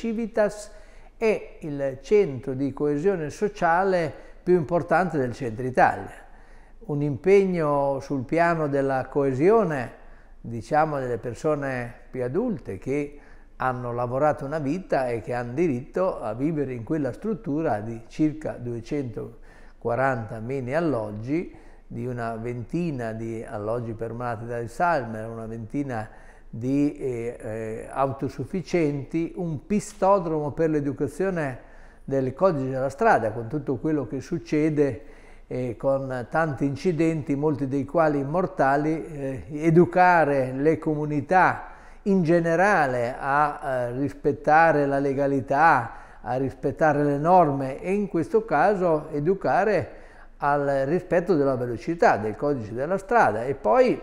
Civitas è il centro di coesione sociale più importante del centro Italia. Un impegno sul piano della coesione, diciamo, delle persone più adulte che hanno lavorato una vita e che hanno diritto a vivere in quella struttura di circa 240 mini alloggi, di una ventina di alloggi permanenti da Salmer, una ventina di di eh, autosufficienti, un pistodromo per l'educazione del codice della strada, con tutto quello che succede, eh, con tanti incidenti, molti dei quali mortali, eh, educare le comunità in generale a eh, rispettare la legalità, a rispettare le norme e in questo caso educare al rispetto della velocità, del codice della strada e poi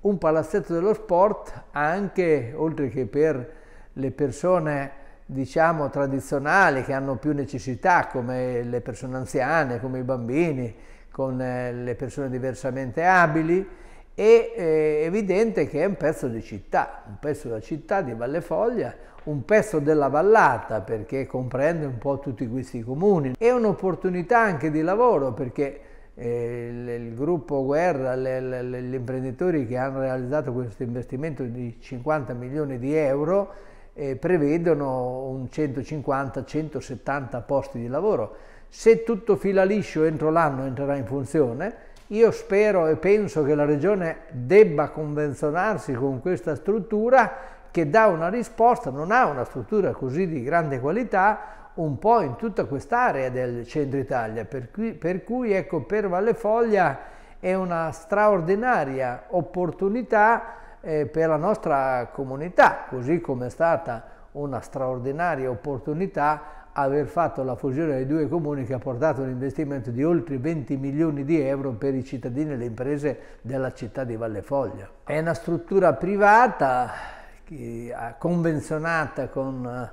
un palazzetto dello sport anche oltre che per le persone diciamo tradizionali che hanno più necessità come le persone anziane, come i bambini, con eh, le persone diversamente abili è eh, evidente che è un pezzo di città, un pezzo della città di Valle Foglia, un pezzo della vallata perché comprende un po' tutti questi comuni. È un'opportunità anche di lavoro perché eh, il, gruppo Guerra, gli imprenditori che hanno realizzato questo investimento di 50 milioni di euro eh, prevedono un 150-170 posti di lavoro. Se tutto fila liscio entro l'anno entrerà in funzione, io spero e penso che la Regione debba convenzionarsi con questa struttura che dà una risposta, non ha una struttura così di grande qualità, un po' in tutta quest'area del centro Italia, per cui, per cui ecco, per Valle Foglia è una straordinaria opportunità eh, per la nostra comunità, così come è stata una straordinaria opportunità aver fatto la fusione dei due comuni che ha portato un investimento di oltre 20 milioni di euro per i cittadini e le imprese della città di Valle Foglia. È una struttura privata convenzionata con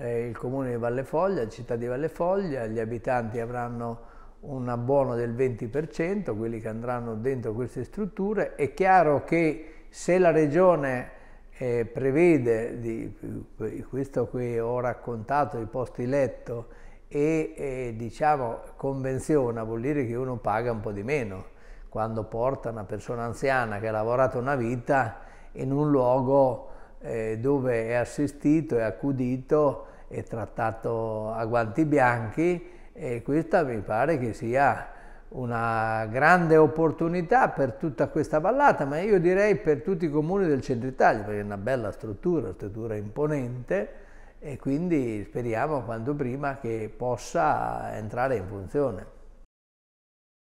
eh, il comune di Vallefoglia, la città di Vallefoglia, gli abitanti avranno un abbono del 20%, quelli che andranno dentro queste strutture. È chiaro che se la regione eh, prevede di, eh, questo che ho raccontato, i posti letto, e eh, diciamo convenziona, vuol dire che uno paga un po' di meno. Quando porta una persona anziana che ha lavorato una vita in un luogo eh, dove è assistito e accudito e trattato a guanti bianchi e questa mi pare che sia una grande opportunità per tutta questa vallata, ma io direi per tutti i comuni del centro Italia, perché è una bella struttura, struttura imponente e quindi speriamo quanto prima che possa entrare in funzione.